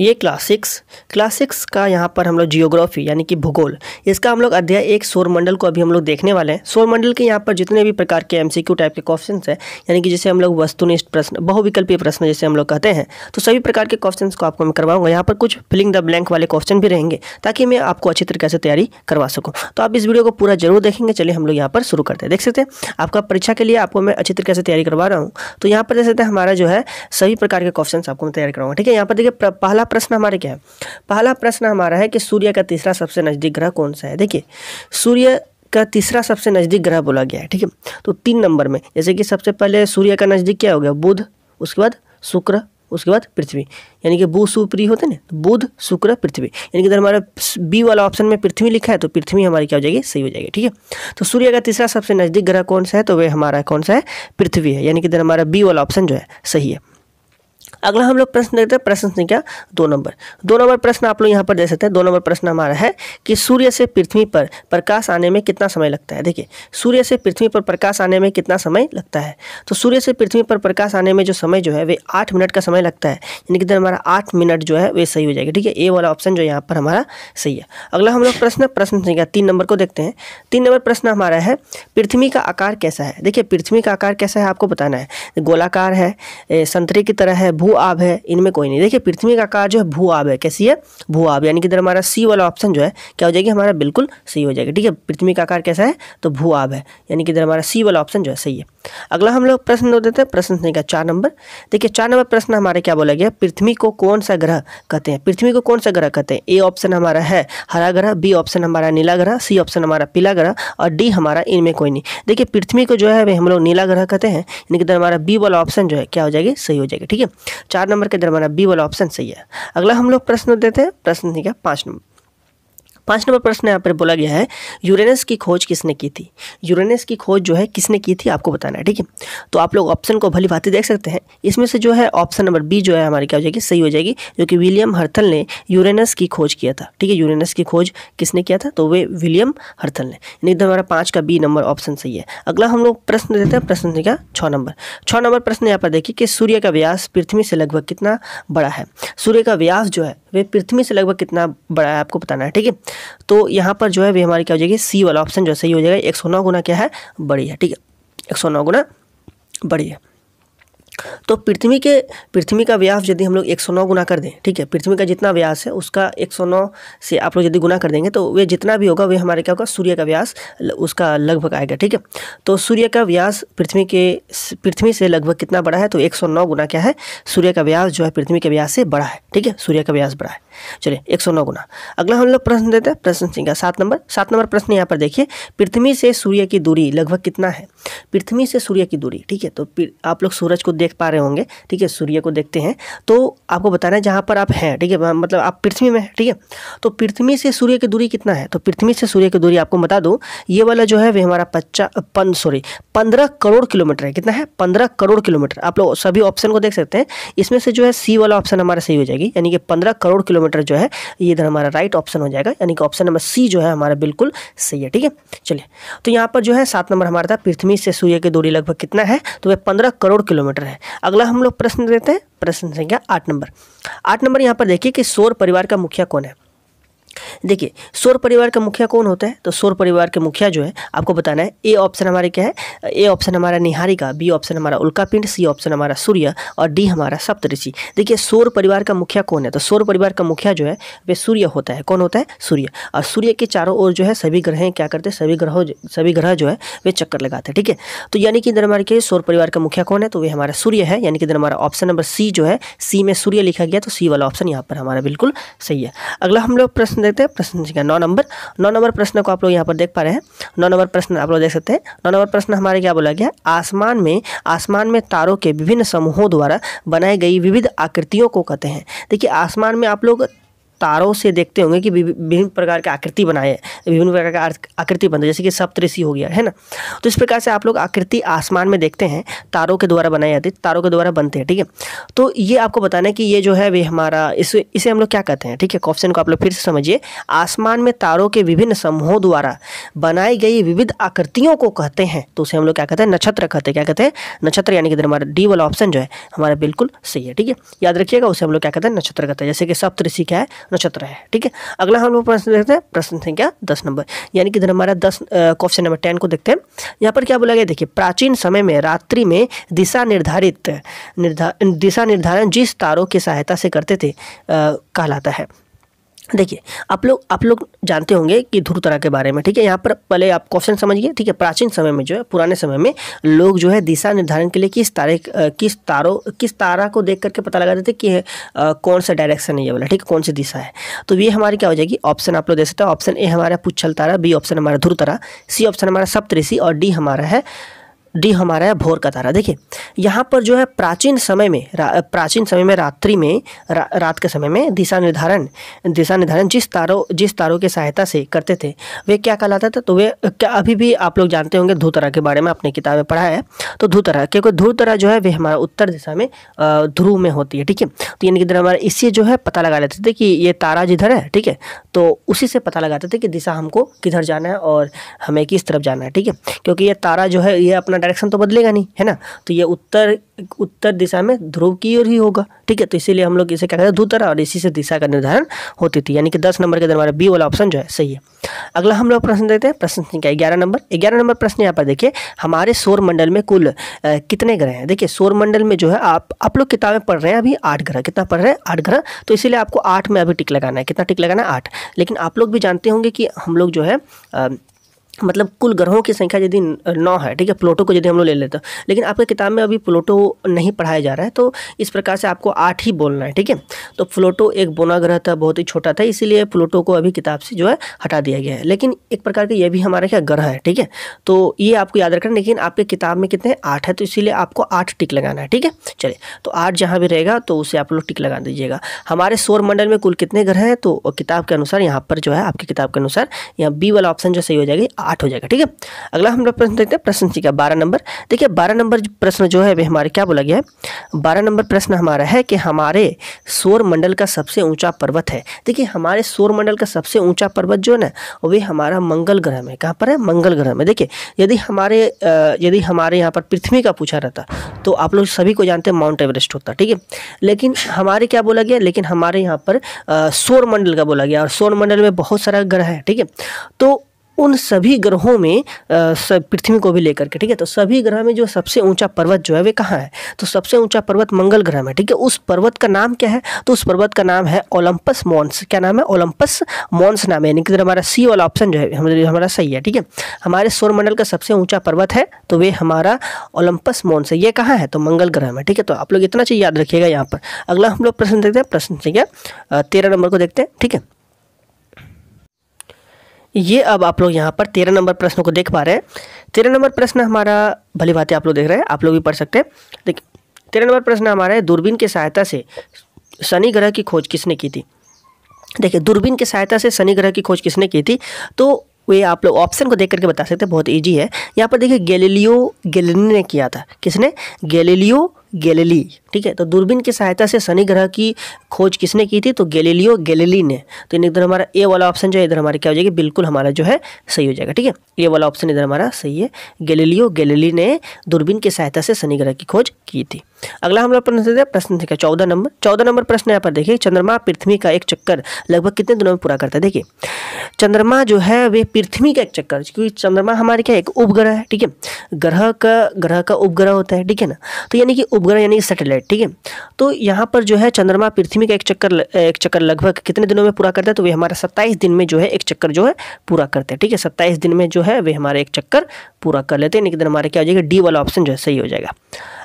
ये class six class six का यहाँ पर हम लोग जियोग्राफी यानी कि भूगोल इसका हम लोग अध्याय एक सौरमंडल को अभी हम लोग देखने वाले हैं सौरमंडल के यहाँ पर जितने भी प्रकार के एमसीक्यू टाइप के क्वेश्चन है यानी कि जिसे हम लोग वस्तुनिष्ठ प्रश्न बहुविकल्पीय प्रश्न जैसे हम लोग कहते हैं तो सभी प्रकार के क्वेश्चन को आपको मैं करवाऊंगा यहाँ पर कुछ फिलिंग द ब्लैंक वाले क्वेश्चन भी रहेंगे ताकि मैं आपको अच्छी तरीके से तैयारी करवा सकूँ तो आप इस वीडियो को पूरा जरूर देखेंगे चलिए हम लोग यहाँ पर शुरू करते हैं देख सकते हैं आपका परीक्षा के लिए आपको मैं अच्छी तरीके से तैयारी करवा रहा हूँ तो यहाँ पर देख सकते हैं हमारा जो है सभी प्रकार के क्वेश्चन आपको मैं तैयार करवाऊंगा ठीक है यहाँ पर देखिए पहला प्रश्न हमारे क्या है पहला प्रश्न हमारा है कि सूर्य का तीसरा सबसे नज़दीक ग्रह कौन सा है देखिए सूर्य का तीसरा सबसे नज़दीक ग्रह बोला गया है ठीक है तो तीन नंबर में जैसे कि सबसे पहले सूर्य का नज़दीक क्या हो गया बुध उसके बाद शुक्र उसके बाद पृथ्वी यानी कि बु सुप्री होते हैं ना तो बुध शुक्र पृथ्वी यानी कि इधर हमारा बी वाला ऑप्शन में पृथ्वी लिखा है तो पृथ्वी हमारी क्या हो जाएगी सही हो जाएगी ठीक है तो सूर्य का तीसरा सबसे नज़दीक ग्रह कौन सा है तो वह हमारा कौन सा है पृथ्वी है यानी कि इधर हमारा बी वाला ऑप्शन जो है सही है अगला हम लोग प्रश्न देखते हैं प्रश्न संख्या दो नंबर दो नंबर प्रश्न आप लोग यहाँ पर दे सकते हैं दो नंबर प्रश्न हमारा है कि सूर्य से पृथ्वी पर प्रकाश आने में कितना समय लगता है देखिए सूर्य से पृथ्वी पर प्रकाश आने में कितना समय लगता है तो सूर्य से पृथ्वी पर प्रकाश आने में जो समय जो है वे आठ मिनट का समय लगता है यानी कि हमारा आठ मिनट जो है वे सही हो जाएगा ठीक है ए वाला ऑप्शन जो यहाँ पर हमारा सही है अगला हम लोग प्रश्न प्रश्न संख्या तीन नंबर को देखते हैं तीन नंबर प्रश्न हमारा है पृथ्वी का आकार कैसा है देखिए पृथ्वी का आकार कैसा है आपको बताना है गोलाकार है संतरे की तरह है भू भू आब है इनमें कोई नहीं देखिए पृथ्वी का आकार जो है भू आब है कैसी है भू आब यानी कि इधर हमारा सी वाला ऑप्शन जो है क्या हो जाएगी हमारा बिल्कुल सही हो जाएगा ठीक है पृथ्वी का आकार कैसा है तो भू आब है यानी कि इधर हमारा सी वाला ऑप्शन जो है सही है अगला हम लोग प्रश्न दो देते हैं प्रश्न संख्या चार नंबर देखिए चार नंबर प्रश्न हमारे क्या बोला गया पृथ्वी को कौन सा ग्रह कहते हैं पृथ्वी को कौन सा ग्रह कहते हैं ए ऑप्शन हमारा है हरा ग्रह बी ऑप्शन हमारा नीला ग्रह सी ऑप्शन हमारा पीला ग्रह और डी हमारा इनमें कोई नहीं देखिए पृथ्वी को जो है हम लोग नीला ग्रह कहते हैं यानी कि हमारा बी वाला ऑप्शन जो है क्या हो जाएगी सही हो जाएगी ठीक है चार नंबर के दर हमारा बी वाला ऑप्शन सही है अगला हम लोग प्रश्न देते हैं प्रश्न संख्या पाँच नंबर पाँच नंबर प्रश्न यहाँ पर बोला गया है यूरेनस की खोज किसने की थी यूरेनस की खोज जो है किसने की थी आपको बताना है ठीक है तो आप लोग ऑप्शन को भली भांति देख सकते हैं इसमें से जो है ऑप्शन नंबर बी जो है हमारी क्या हो जाएगी सही हो जाएगी जो कि विलियम हर्थल ने यूरेनस की खोज किया था ठीक है यूरेनस की खोज किसने किया था तो वे विलियम हर्थल ने इधर हमारा पाँच का बी नंबर ऑप्शन सही है अगला हम लोग प्रश्न देते हैं प्रश्न संख्या छः नंबर छः नंबर प्रश्न यहाँ पर देखिए कि सूर्य का व्यास पृथ्वी से लगभग कितना बड़ा है सूर्य का व्यास जो है वे पृथ्वी से लगभग कितना बड़ा है आपको बताना है ठीक है तो यहाँ पर जो है वे हमारी क्या हो जाएगी सी वाला ऑप्शन जो सही हो जाएगा एक सौ नौ गुना क्या है बड़ी है ठीक है एक सौ नौ गुना बड़ी है तो पृथ्वी के पृथ्वी का व्यास यदि हम लोग एक सौ नौ गुना कर दें ठीक है पृथ्वी का जितना व्यास है उसका एक सौ नौ से आप लोग यदि गुना कर देंगे तो वे जितना भी होगा वे हमारे क्या होगा सूर्य का व्यास उसका लगभग आएगा ठीक है तो सूर्य का व्यास पृथ्वी के पृथ्वी से लगभग कितना बड़ा है तो एक सौ नौ गुना क्या है सूर्य का व्यास जो है पृथ्वी के व्यास से बड़ा है ठीक है सूर्य का व्यास बड़ा है चलिए एक सौ नौ गुना अगला हम लोग प्रश्न देते हैं प्रश्न संख्या सात नंबर सात नंबर प्रश्न यहाँ पर देखिए पृथ्वी से सूर्य की दूरी लगभग कितना है पृथ्वी से सूर्य की दूरी ठीक है तो आप लोग सूरज को देख देख पा रहे होंगे ठीक है सूर्य को देखते हैं तो आपको बताना है जहाँ पर आप हैं ठीक है मतलब आप पृथ्वी में हैं ठीक है तो पृथ्वी से सूर्य की दूरी कितना है तो पृथ्वी से सूर्य की दूरी आपको बता दूँ ये वाला जो है वह हमारा पच्चा पन सॉरी पंद्रह करोड़ किलोमीटर है कितना है पंद्रह करोड़ किलोमीटर आप लोग सभी ऑप्शन को देख सकते हैं इसमें से जो है सी वाला ऑप्शन हमारा सही हो जाएगी यानी कि पंद्रह करोड़ किलोमीटर जो है ये इधर हमारा राइट ऑप्शन हो जाएगा यानी कि ऑप्शन नंबर सी जो है हमारा बिल्कुल सही है ठीक है चलिए तो यहाँ पर जो है सात नंबर हमारा था पृथ्वी से सूर्य की दूरी लगभग कितना है तो वह पंद्रह करोड़ किलोमीटर है अगला हम लोग प्रश्न देते हैं प्रश्न संख्या आठ नंबर आठ नंबर यहाँ पर देखिए कि सोर परिवार का मुखिया कौन है देखिए सौर परिवार का मुखिया कौन होता है तो सौर परिवार के मुखिया जो है आपको बताना है ए ऑप्शन हमारे क्या है ए ऑप्शन हमारा निहारिका बी ऑप्शन हमारा उल्कापिंड सी ऑप्शन हमारा सूर्य और डी हमारा सप्तऋषि देखिए सौर परिवार का मुखिया कौन है तो सौर परिवार का मुखिया जो है वे सूर्य होता है कौन होता है सूर्य और सूर्य के चारों ओर जो है सभी ग्रह क्या करते हैं सभी ग्रहों सभी ग्रह जो है वे चक्कर लगाते हैं ठीक है तो यानी कि इधर हमारे के सौर परिवार का मुखिया कौन है तो वे हमारा सूर्य है यानी कि इधर हमारा ऑप्शन नंबर सी जो है सी में सूर्य लिखा गया तो सी वाला ऑप्शन यहाँ पर हमारा बिल्कुल सही है अगला हम लोग प्रश्न प्रश्न देखते हैं प्रश्न संख्या नौ नंबर नौ नंबर प्रश्न को आप लोग यहाँ पर देख पा रहे हैं नौ नंबर प्रश्न आप लोग देख सकते हैं नौ नंबर प्रश्न हमारे क्या बोला गया आसमान में आसमान में तारों के विभिन्न समूहों द्वारा बनाई गई विविध आकृतियों को कहते हैं देखिए आसमान में आप लोग तारों से देखते होंगे कि विभिन्न प्रकार की आकृति बनाए विभिन्न प्रकार का आकृति बनते जैसे कि सप्तऋषि हो गया है ना तो इस प्रकार से आप लोग आकृति आसमान में देखते हैं तारों के द्वारा बनाई जाती है तारों के द्वारा बनते हैं ठीक है तो ये आपको बताना है कि ये जो है वे हमारा इस इसे हम लोग क्या कहते हैं ठीक है क्वेश्चन को आप लोग फिर से समझिए आसमान में तारों के विभिन्न समूहों द्वारा बनाई गई विविध आकृतियों को कहते हैं तो उसे हम लोग क्या कहते हैं नक्षत्र कहते हैं क्या कहते हैं नक्षत्र यानी कि हमारा डी वाला ऑप्शन जो है हमारा बिल्कुल सही है ठीक है याद रखिएगा उसे हम लोग क्या कहते हैं नक्षत्र कहते हैं जैसे कि सप्तऋषि क्या है नक्षत्र है ठीक है अगला हम लोग प्रश्न देखते हैं प्रश्न संख्या दस नंबर यानी कि इधर हमारा दस क्वेश्चन नंबर टेन को देखते हैं यहाँ पर क्या बोला गया देखिए प्राचीन समय में रात्रि में दिशा निर्धारित निर्धा दिशा निर्धारण जिस तारों की सहायता से करते थे आ, कहलाता है देखिए आप लोग आप लोग जानते होंगे कि ध्रुव तारा के बारे में ठीक है यहाँ पर पहले आप क्वेश्चन समझिए ठीक है प्राचीन समय में जो है पुराने समय में लोग जो है दिशा निर्धारण के लिए किस तारे किस तारों किस तारा को देख करके पता लगाते थे कि आ, कौन सा डायरेक्शन है ये वाला ठीक है कौन सी दिशा है तो ये हमारी क्या हो जाएगी ऑप्शन आप लोग दे सकते हैं ऑप्शन ए हमारा पुच्छल तारा बी ऑप्शन हमारा ध्रुव तारा सी ऑप्शन हमारा सप्तऋषि और डी हमारा है डी हमारा है भोर का तारा देखिए यहाँ पर जो है प्राचीन समय में प्राचीन समय में रात्रि में रा, रात के समय में दिशा निर्धारण दिशा निर्धारण जिस तारों जिस तारों की सहायता से करते थे वे क्या कहलाता था तो वे क्या अभी भी आप लोग जानते होंगे धूतरा के बारे में आपने किताब में पढ़ा है तो धूतरा क्योंकि धूतरा जो है वे हमारा उत्तर दिशा में ध्रुव में होती है ठीक है तो यानी कि इधर हमारा इससे जो है पता लगा लेते थे कि ये तारा जिधर है ठीक है तो उसी से पता लगाते थे कि दिशा हमको किधर जाना है और हमें किस तरफ जाना है ठीक है क्योंकि ये तारा जो है ये अपना अपना डायरेक्शन तो बदलेगा नहीं है ना तो ये उत्तर उत्तर दिशा में ध्रुव की ओर ही होगा ठीक है तो इसीलिए हम लोग इसे क्या कहते हैं धुतरा और इसी से दिशा का निर्धारण होती थी यानी कि दस नंबर के अंदर हमारा बी वाला ऑप्शन जो है सही है अगला हम लोग प्रश्न देखते हैं प्रश्न संख्या ग्यारह नंबर ग्यारह नंबर प्रश्न यहाँ पर देखिए हमारे सौरमंडल में कुल कितने ग्रह हैं देखिए सौरमंडल में जो है आप आप लोग किताबें पढ़ रहे हैं अभी आठ ग्रह कितना पढ़ रहे हैं आठ ग्रह तो इसीलिए आपको आठ में अभी टिक लगाना है कितना टिक लगाना है आठ लेकिन आप लोग भी जानते होंगे कि हम लोग जो है मतलब कुल ग्रहों की संख्या यदि नौ है ठीक है प्लूटो को यदि हम लोग ले लेते हैं लेकिन आपके किताब में अभी प्लूटो नहीं पढ़ाया जा रहा है तो इस प्रकार से आपको आठ ही बोलना है ठीक है तो प्लूटो एक बोना ग्रह था बहुत ही छोटा था इसीलिए प्लूटो को अभी किताब से जो है हटा दिया गया है लेकिन एक प्रकार के ये भी हमारा क्या ग्रह है ठीक है तो ये आपको याद रखना लेकिन आपके किताब में कितने आठ है तो इसीलिए आपको आठ टिक लगाना है ठीक है चलिए तो आठ जहाँ भी रहेगा तो उसे आप लोग टिक लगा दीजिएगा हमारे सौर मंडल में कुल कितने ग्रह हैं तो किताब के अनुसार यहाँ पर जो है आपकी किताब के अनुसार यहाँ बी वाला ऑप्शन जो सही हो जाएगी आठ हो जाएगा ठीक है अगला हम लोग प्रश्न देखते हैं प्रश्न सीखा बारह नंबर देखिए बारह नंबर प्रश्न जो है हमारे क्या बोला गया है बारह नंबर प्रश्न हमारा है कि हमारे सौरमंडल का सबसे ऊंचा पर्वत है देखिए हमारे मंडल का सबसे ऊंचा पर्वत जो है ना वे हमारा मंगल ग्रह में कहाँ पर है मंगल ग्रह में देखिए यदि हमारे यदि हमारे यहाँ पर पृथ्वी का पूछा रहता तो आप लोग सभी को जानते हैं माउंट एवरेस्ट होता ठीक है लेकिन हमारे क्या बोला गया लेकिन हमारे यहाँ पर मंडल का बोला गया और सौरमंडल में बहुत सारा ग्रह है ठीक है तो उन सभी ग्रहों में पृथ्वी को भी लेकर के ठीक है तो सभी ग्रह में जो सबसे ऊंचा पर्वत जो है वे कहाँ है तो सबसे ऊंचा पर्वत मंगल ग्रह में ठीक है उस पर्वत का नाम क्या है तो उस पर्वत का नाम है ओलंपस मॉन्स क्या नाम है ओलंपस मॉन्स नाम है यानी कि हमारा सी वाला ऑप्शन जो है हमारा सही है ठीक है हमारे सौरमंडल का सबसे ऊंचा पर्वत है तो वे हमारा ओलंपस मॉन्स है ये कहाँ है तो मंगल ग्रह में ठीक है तो आप लोग इतना चीज़ याद रखिएगा यहाँ पर अगला हम लोग प्रश्न देखते हैं प्रश्न है तेरह नंबर को देखते हैं ठीक है ये अब आप लोग यहाँ पर तेरह नंबर प्रश्न को देख पा रहे हैं तेरह नंबर प्रश्न हमारा भली है आप लोग देख रहे हैं आप लोग भी पढ़ सकते हैं देखिए तेरह नंबर प्रश्न हमारा है दूरबीन की सहायता से शनि ग्रह की खोज किसने की थी देखिए दूरबीन की सहायता से शनि ग्रह की खोज किसने की थी तो वे आप लोग ऑप्शन को देख करके बता सकते हैं बहुत ईजी है यहाँ पर देखिए गैलीलियो गैलिनी ने किया था किसने गैलीलियो गैलीली ठीक है तो दूरबीन की सहायता से शनि ग्रह की खोज किसने की थी तो गैलीलियो गैलीली ने तो इधर हमारा ए वाला ऑप्शन जो है इधर हमारे क्या हो जाएगा बिल्कुल हमारा जो है सही हो जाएगा ठीक है ए वाला ऑप्शन इधर हमारा सही है गैलीलियो गैलीली ने दूरबीन की सहायता से शनि ग्रह की खोज की थी अगला हम लोग प्रश्न थे प्रश्न थे चौदह नंबर चौदह नंबर प्रश्न यहाँ पर देखिए चंद्रमा पृथ्वी का एक चक्कर लगभग कितने दिनों में पूरा करता है देखिए चंद्रमा जो है वे पृथ्वी का एक चक्कर क्योंकि चंद्रमा हमारे क्या एक उपग्रह है ठीक है ग्रह का ग्रह का उपग्रह होता है ठीक है ना तो यानी कि उपग्रह यानी सैटेलाइट ठीक है तो यहाँ पर जो है चंद्रमा पृथ्वी का एक चक्कर एक चक्कर लगभग कितने दिनों में पूरा करता है तो वे हमारा सत्ताईस दिन में जो है एक चक्कर जो है पूरा करते हैं ठीक है सत्ताईस दिन में जो है वे हमारे एक चक्कर पूरा कर लेते हैं लेकिन हमारे क्या हो जाएगा डी वाला ऑप्शन जो है सही हो जाएगा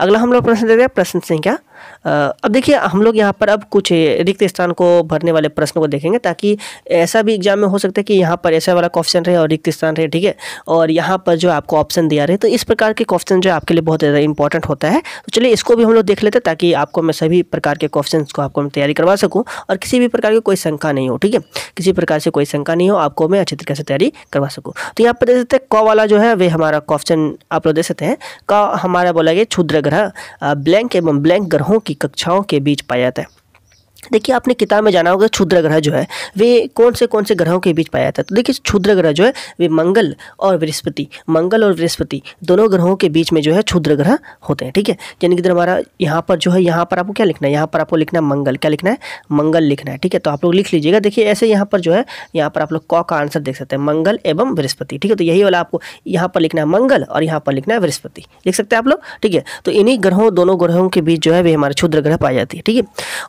अगला हम लोग प्रश्न देते हैं प्रश्न संख्या अब देखिए हम लोग यहाँ पर अब कुछ रिक्त स्थान को भरने वाले प्रश्न को देखेंगे ताकि ऐसा भी एग्जाम में हो सकता है कि यहाँ पर ऐसा वाला क्वेश्चन रहे और रिक्त स्थान रहे ठीक है और यहाँ पर जो आपको ऑप्शन दिया रहे तो इस प्रकार के क्वेश्चन जो आपके लिए बहुत ज़्यादा इंपॉर्टेंट होता है तो चलिए इसको भी हम लोग देख लेते हैं ताकि आपको मैं सभी प्रकार के क्वेश्चन को आपको मैं तैयारी करवा सकूँ और किसी भी प्रकार की कोई शंका नहीं हो ठीक है किसी प्रकार से कोई शंका नहीं हो आपको मैं अच्छी तरीके से तैयारी करवा सकूँ तो यहाँ पर देख सकते हैं क वाला जो है वे हमारा क्वेश्चन आप लोग दे सकते हैं क हमारा बोला गया क्षुद्र ग्रह ब्लैंक एवं ब्लैंक ग्रहों ग्रहों की कक्षाओं के बीच पाया जाता है देखिए आपने किताब में जाना होगा क्षुद्र ग्रह जो है वे कौन से कौन से ग्रहों के बीच पाया जाता है तो देखिए क्षुद्र ग्रह जो है वे मंगल और बृहस्पति मंगल और बृहस्पति दोनों ग्रहों के बीच में जो है क्षुद्र ग्रह होते हैं ठीक है यानी कि हमारा यहाँ पर जो है यहाँ पर आपको क्या लिखना है यहाँ पर आपको लिखना है मंगल क्या लिखना है मंगल लिखना है ठीक है तो आप लोग लिख लीजिएगा देखिए ऐसे यहाँ पर जो है यहाँ पर आप लोग कौ का आंसर देख सकते हैं मंगल एवं बृहस्पति ठीक है तो यही वाला आपको यहाँ पर लिखना है मंगल और यहाँ पर लिखना है बृहस्पति लिख सकते हैं आप लोग ठीक है तो इन्हीं ग्रहों दोनों ग्रहों के बीच जो है वे हमारे क्षुद्र ग्रह पाई जाती है ठीक है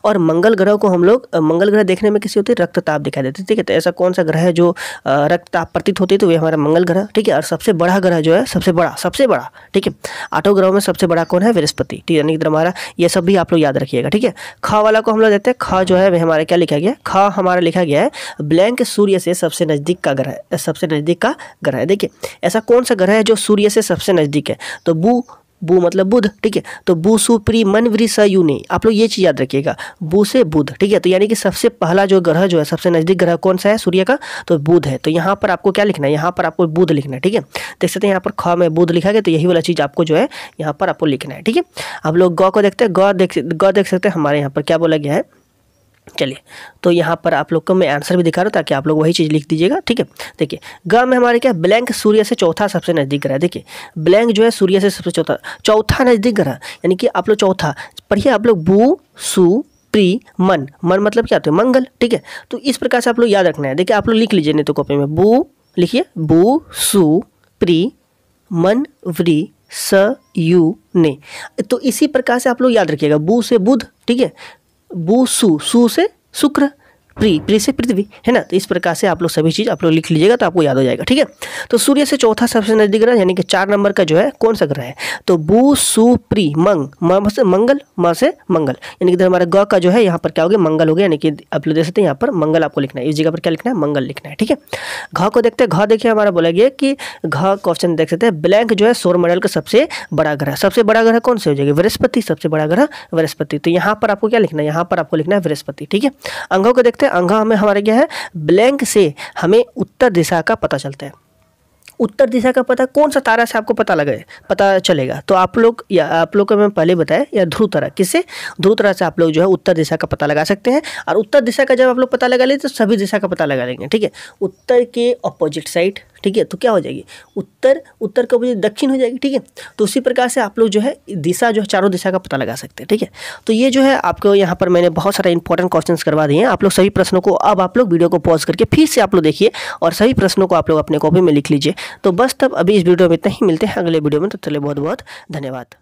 और मंगल ग्रह ग्रह को हम लोग मंगल ग्रह देखने में किसी होते रक्तताप दिखाई देते ठीक है तो ऐसा कौन सा ग्रह है जो रक्तताप प्रतीत होते तो वे हमारा मंगल ग्रह ठीक है और सबसे बड़ा ग्रह जो है सबसे बड़ा सबसे बड़ा ठीक है आठों ग्रहों में सबसे बड़ा कौन है बृहस्पति ठीक है यानी हमारा ये सब भी आप लोग याद रखिएगा ठीक है ख वाला को हम लोग देते हैं ख जो है वह हमारा क्या लिखा गया ख हमारा लिखा गया है ब्लैंक सूर्य से सबसे नज़दीक का ग्रह सबसे नज़दीक का ग्रह है देखिए ऐसा कौन सा ग्रह है जो सूर्य से सबसे नज़दीक है तो बू बू मतलब बुध ठीक है तो बू सुप्री मन यू नहीं आप लोग ये चीज़ याद रखिएगा बू से बुध ठीक है तो यानी कि सबसे पहला जो ग्रह जो है सबसे नज़दीक ग्रह कौन सा है सूर्य का तो बुध है तो यहाँ पर आपको क्या लिखना है यहाँ पर आपको बुध लिखना है ठीक है देख सकते हैं यहाँ पर ख में बुध लिखा गया तो यही वाला चीज़ आपको जो है यहाँ पर आपको लिखना है ठीक है आप लोग गौ को देखते हैं गौ देख गौ देख सकते हैं हमारे यहाँ पर क्या बोला गया है चलिए तो यहाँ पर आप लोग को मैं आंसर भी दिखा रहा हूँ ताकि आप लोग वही चीज़ लिख दीजिएगा ठीक है देखिए ग में हमारे क्या ब्लैंक सूर्य से चौथा सबसे नज़दीक ग्रह देखिए ब्लैंक जो है सूर्य से सबसे चौथा चौथा नज़दीक ग्रह यानी कि आप लोग चौथा पढ़िए आप लोग बू सु प्री मन मन मतलब क्या होता है मंगल ठीक है तो इस प्रकार से आप लोग याद रखना है देखिए आप लोग लिख लीजिए नहीं तो कॉपी में बू लिखिए बू सु प्री मन व्री स यू ने तो इसी प्रकार से आप लोग याद रखिएगा बू से बुध ठीक है बूसु सु से शुक्र प्री प्री से पृथ्वी है ना तो इस प्रकार से आप लोग सभी चीज़ आप लोग लिख लीजिएगा तो आपको याद हो जाएगा ठीक है तो सूर्य से चौथा सबसे नजदीक ग्रह यानी कि चार नंबर का जो है कौन सा ग्रह है तो बू सु प्री मंग म से मंगल म से मंगल यानी कि हमारे ग का जो है यहाँ पर क्या हो गया मंगल हो गया यानी कि आप लोग देख सकते हैं यहाँ पर मंगल आपको लिखना है इस जगह पर क्या लिखना है मंगल लिखना है ठीक है घ को देखते हैं घ देखिए हमारा बोला गया कि घ क्वेश्चन देख सकते हैं ब्लैंक जो है सौर मंडल का सबसे बड़ा ग्रह सबसे बड़ा ग्रह कौन से हो जाएगा बृहस्पति सबसे बड़ा ग्रह बृहस्पति तो यहाँ पर आपको क्या लिखना है यहाँ पर आपको लिखना है बृहस्पति ठीक है अंगों को देखते करते हैं अंगा हमें हमारे क्या है ब्लैंक से हमें उत्तर दिशा का पता चलता है उत्तर दिशा का पता कौन सा तारा से आपको पता लगे पता चलेगा तो आप लोग या आप लोग को मैं पहले बताया या ध्रुव तारा किससे ध्रुव तारा से आप लोग जो है उत्तर दिशा का पता लगा सकते हैं और उत्तर दिशा का जब आप लोग पता लगा लेते तो सभी दिशा का पता लगा लेंगे ठीक है उत्तर के अपोजिट साइड ठीक है तो क्या हो जाएगी उत्तर उत्तर का अपोजिट दक्षिण हो जाएगी ठीक है तो उसी प्रकार से आप लोग जो है दिशा जो है चारों दिशा का पता लगा सकते हैं ठीक है तो ये जो है आपको यहाँ पर मैंने बहुत सारे इंपॉर्टेंट क्वेश्चन करवा दिए हैं आप लोग सभी प्रश्नों को अब आप लोग वीडियो को पॉज करके फिर से आप लोग देखिए और सभी प्रश्नों को आप लोग अपने कॉपी में लिख लीजिए तो बस तब अभी इस वीडियो में इतना ही मिलते हैं अगले वीडियो में तो चले बहुत बहुत धन्यवाद